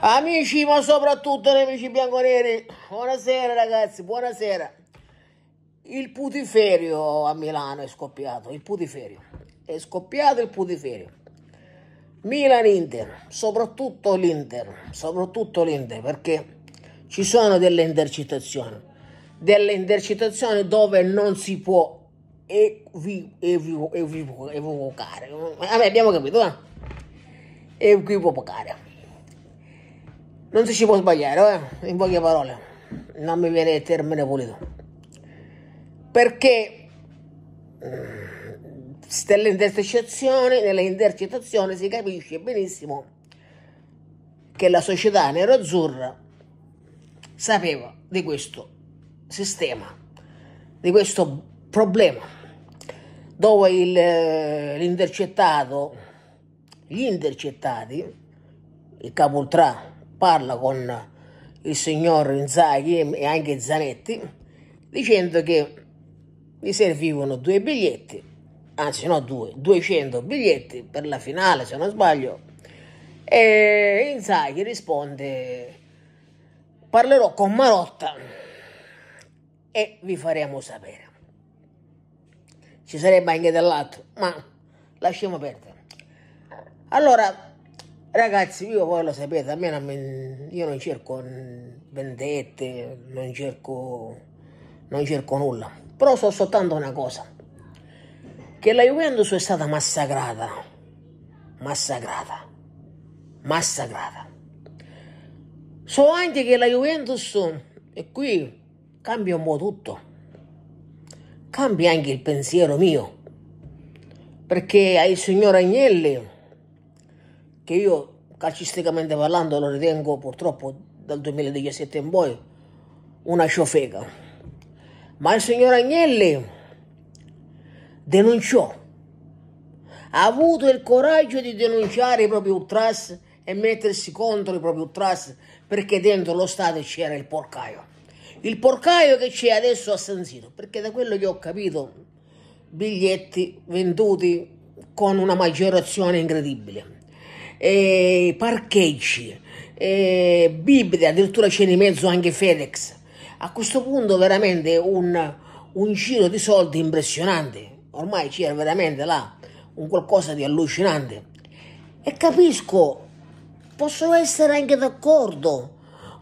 Amici, ma soprattutto nemici bianconeri, buonasera ragazzi, buonasera. Il putiferio a Milano è scoppiato, il putiferio. È scoppiato il putiferio. Milan-Inter, soprattutto l'Inter, soprattutto l'Inter, perché ci sono delle intercettazioni, delle intercettazioni dove non si può evocare. abbiamo capito, eh? Equivocare non si può sbagliare, eh? in poche parole, non mi viene il termine pulito. Perché nelle mm, intercettazioni, nelle intercettazioni si capisce benissimo che la società nero-azzurra sapeva di questo sistema, di questo problema, dove il, eh, l'intercettato, gli intercettati, il capoltrà parla con il signor Inzaghi e anche Zanetti dicendo che gli servivano due biglietti, anzi no due, 200 biglietti per la finale se non sbaglio e Inzaghi risponde parlerò con Marotta e vi faremo sapere. Ci sarebbe anche dall'altro ma lasciamo perdere. Allora, Ragazzi, io voi lo sapete, a me non mi, io non cerco vendette, non cerco, non cerco nulla. Però so soltanto una cosa, che la Juventus è stata massacrata, massacrata, massacrata. So anche che la Juventus, e qui cambia un po' tutto, cambia anche il pensiero mio, perché ai signor Agnelli che io calcisticamente parlando lo ritengo purtroppo dal 2017 in poi una ciofeca. Ma il signor Agnelli denunciò, ha avuto il coraggio di denunciare i propri ultras e mettersi contro i propri ultras perché dentro lo Stato c'era il porcaio. Il porcaio che c'è adesso a San Siro, perché da quello che ho capito biglietti venduti con una maggiorazione incredibile eh, parcheggi, eh, bibite, addirittura c'è in mezzo anche FedEx. A questo punto veramente un, un giro di soldi impressionante. Ormai c'era veramente là un qualcosa di allucinante. E capisco, posso essere anche d'accordo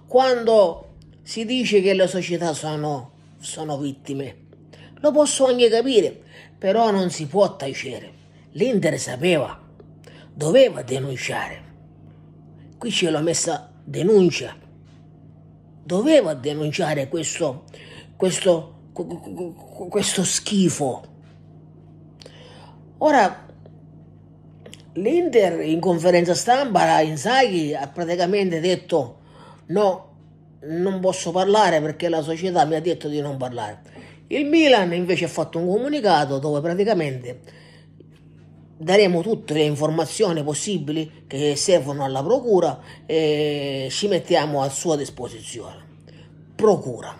quando si dice che le società sono, sono vittime. Lo posso anche capire, però non si può tacere. L'Inter sapeva doveva denunciare. Qui c'è la messa denuncia. Doveva denunciare questo, questo, questo schifo. Ora, l'Inter in conferenza stampa, Inzaghi ha praticamente detto no, non posso parlare perché la società mi ha detto di non parlare. Il Milan invece ha fatto un comunicato dove praticamente daremo tutte le informazioni possibili che servono alla procura e ci mettiamo a sua disposizione. Procura.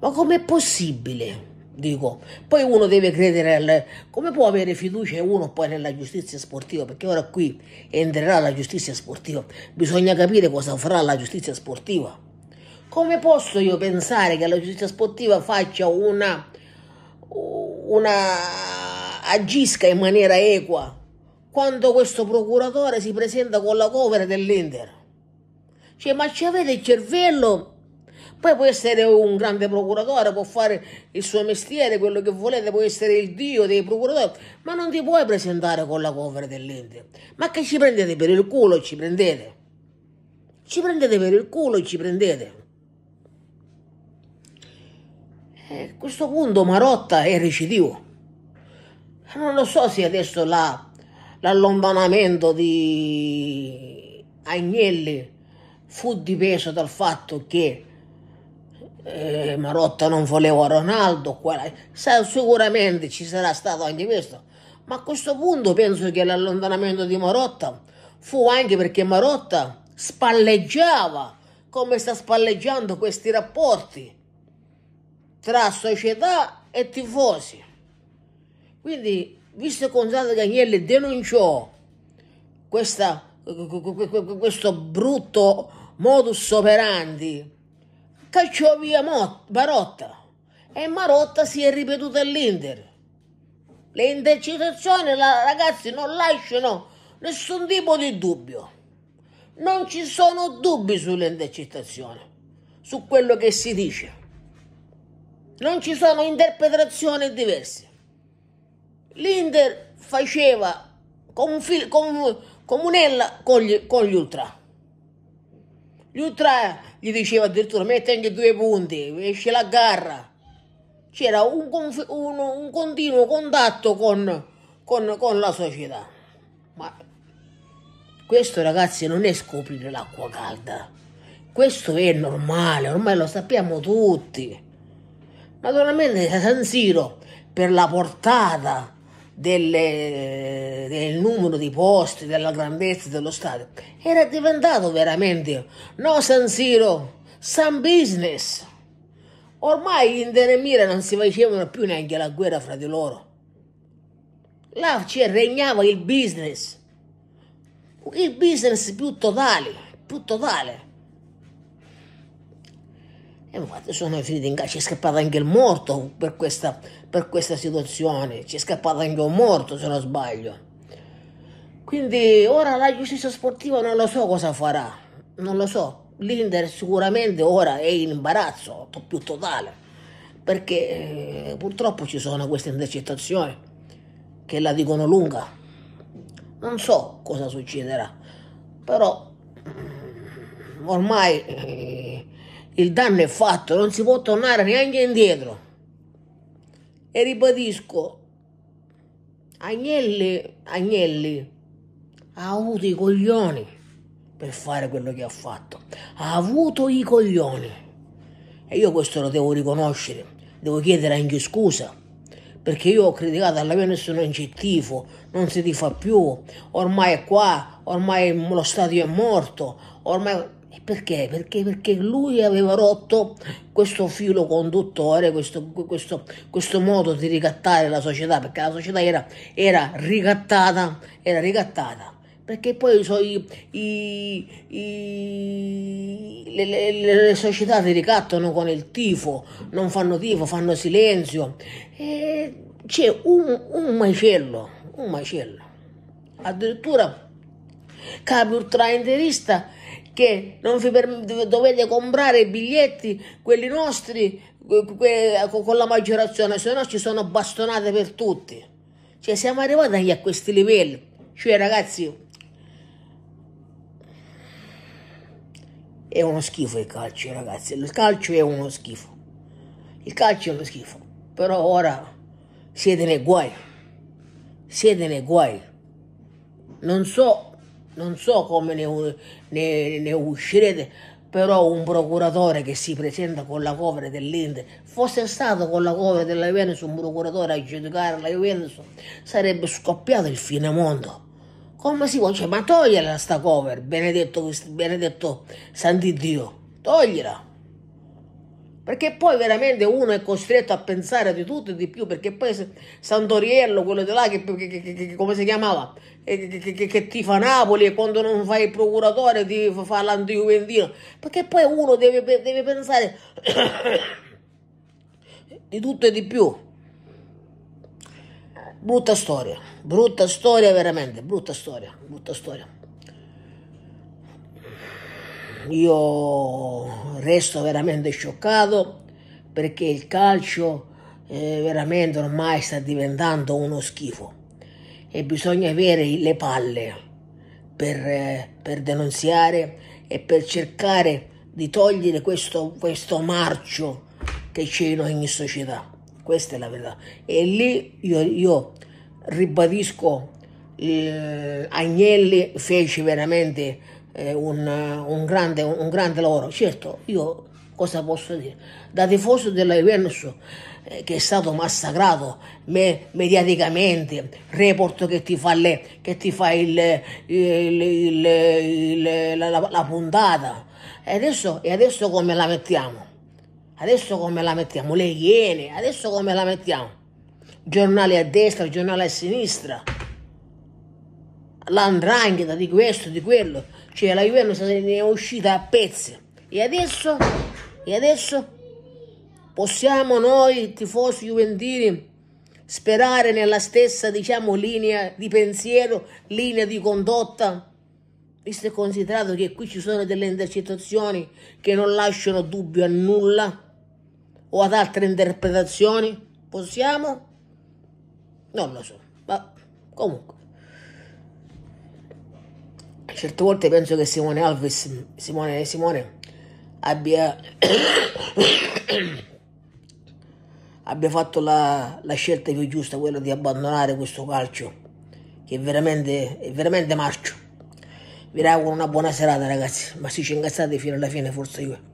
Ma com'è possibile? Dico, poi uno deve credere al... come può avere fiducia uno poi nella giustizia sportiva? Perché ora qui entrerà la giustizia sportiva, bisogna capire cosa farà la giustizia sportiva. Come posso io pensare che la giustizia sportiva faccia una, una agisca in maniera equa quando questo procuratore si presenta con la cover dell'Inter. Cioè, ma ci avete il cervello? Poi può essere un grande procuratore, può fare il suo mestiere, quello che volete, può essere il dio dei procuratori, ma non ti puoi presentare con la cover dell'Inter. Ma che ci prendete per il culo? Ci prendete? Ci prendete per il culo e ci prendete? E eh, a questo punto Marotta è recidivo. Non lo so se adesso la, l'allontanamento di Agnelli fu dipeso dal fatto che eh, Marotta non voleva Ronaldo, sicuramente ci sarà stato anche questo, ma a questo punto penso che l'allontanamento di Marotta fu anche perché Marotta spalleggiava come sta spalleggiando questi rapporti tra società e tifosi. Quindi, visto che Gonzalo Gagnelli denunciò questa, questo brutto modus operandi, cacciò via Mot- Marotta e Marotta si è ripetuta all'Inter. Le intercettazioni, ragazzi, non lasciano nessun tipo di dubbio. Non ci sono dubbi sulle intercettazioni, su quello che si dice. Non ci sono interpretazioni diverse l'Inter faceva con, fil, con, Comunella con gli, con gli ultra. Gli ultra gli diceva addirittura metti anche due punti, esce la gara. C'era un, un, un, continuo contatto con, con, con la società. Ma questo ragazzi non è scoprire l'acqua calda. Questo è normale, ormai lo sappiamo tutti. Naturalmente San Siro per la portata delle, del numero di posti, della grandezza dello stadio, era diventato veramente no San Siro, San Business. Ormai gli Indenemira non si facevano più neanche la guerra fra di loro. Là cioè, regnava il business, il business più totale, più totale. E infatti sono finiti in casa, ci è scappato anche il morto per questa, per questa situazione, ci è scappato anche un morto se non sbaglio. Quindi ora la giustizia sportiva non lo so cosa farà, non lo so. L'Inter sicuramente ora è in imbarazzo più totale, perché eh, purtroppo ci sono queste intercettazioni che la dicono lunga. Non so cosa succederà, però mm, ormai... Eh, il danno è fatto, non si può tornare neanche indietro. E ribadisco, Agnelli, Agnelli ha avuto i coglioni per fare quello che ha fatto. Ha avuto i coglioni. E io questo lo devo riconoscere, devo chiedere anche scusa perché io ho criticato alla Venus non incettivo, non si tifa più, ormai è qua, ormai lo stadio è morto, ormai e perché? Perché? Perché lui aveva rotto questo filo conduttore, questo, questo, questo modo di ricattare la società, perché la società era, era ricattata, era ricattata perché poi so, i, i, i, le, le, le, società ti ricattano con il tifo, non fanno tifo, fanno silenzio. E c'è un, un, macello, un macello. Addirittura capi ultrainterista che non vi per, dovete comprare i biglietti, quelli nostri, que, que, con la maggiorazione, se no ci sono bastonate per tutti. Cioè siamo arrivati anche a questi livelli. Cioè ragazzi, è uno schifo il calcio ragazzi, il calcio è uno schifo. Il calcio è uno schifo, però ora siete nei guai, siete nei guai. Non so non so come ne, ne, ne uscirete, però un procuratore che si presenta con la cover dell'Inter, fosse stato con la cover della Juventus un procuratore a giudicare la Juventus, sarebbe scoppiato il fine mondo. Come si può? Cioè, ma togliela sta cover, benedetto, benedetto Santi Dio, togliela. Perché poi veramente uno è costretto a pensare di tutto e di più, perché poi Santoriello, quello di là, che, che, che, che come si chiamava, eh, che, ti fa Napoli e quando non fai il procuratore ti fa l'antigiuventino, perché poi uno deve, deve pensare di tutto e di più. Brutta storia, brutta storia veramente, brutta storia, brutta storia. Io resto veramente scioccato perché il calcio eh, veramente ormai sta diventando uno schifo e bisogna avere le palle per, eh, per denunziare e per cercare di togliere questo, questo marcio che c'è in ogni società. Questa è la verità. E lì io, io ribadisco, eh, Agnelli fece veramente eh, un, un, grande, un, grande, lavoro. Certo, io cosa posso dire? Da tifoso della Juventus, eh, che è stato massacrato me, mediaticamente, report che ti fa, le, che ti fa il, il, il, la, la, la, puntata, e adesso, e adesso come la mettiamo? Adesso come la mettiamo? Le Iene, adesso come la mettiamo? Giornale a destra, giornale a sinistra l'andrangheta di questo, di quello. Cioè la Juventus se ne è uscita a pezzi. E adesso, e adesso possiamo noi tifosi juventini sperare nella stessa diciamo, linea di pensiero, linea di condotta? Visto e considerato che qui ci sono delle intercettazioni che non lasciano dubbio a nulla o ad altre interpretazioni, possiamo? Non lo so, ma comunque certe volte penso che Simone Alves, Simone, Simone abbia, abbia fatto la, la, scelta più giusta, quella di abbandonare questo calcio, che è veramente, è veramente marcio. Vi auguro una buona serata ragazzi, ma se ci ingassate fino alla fine forse io.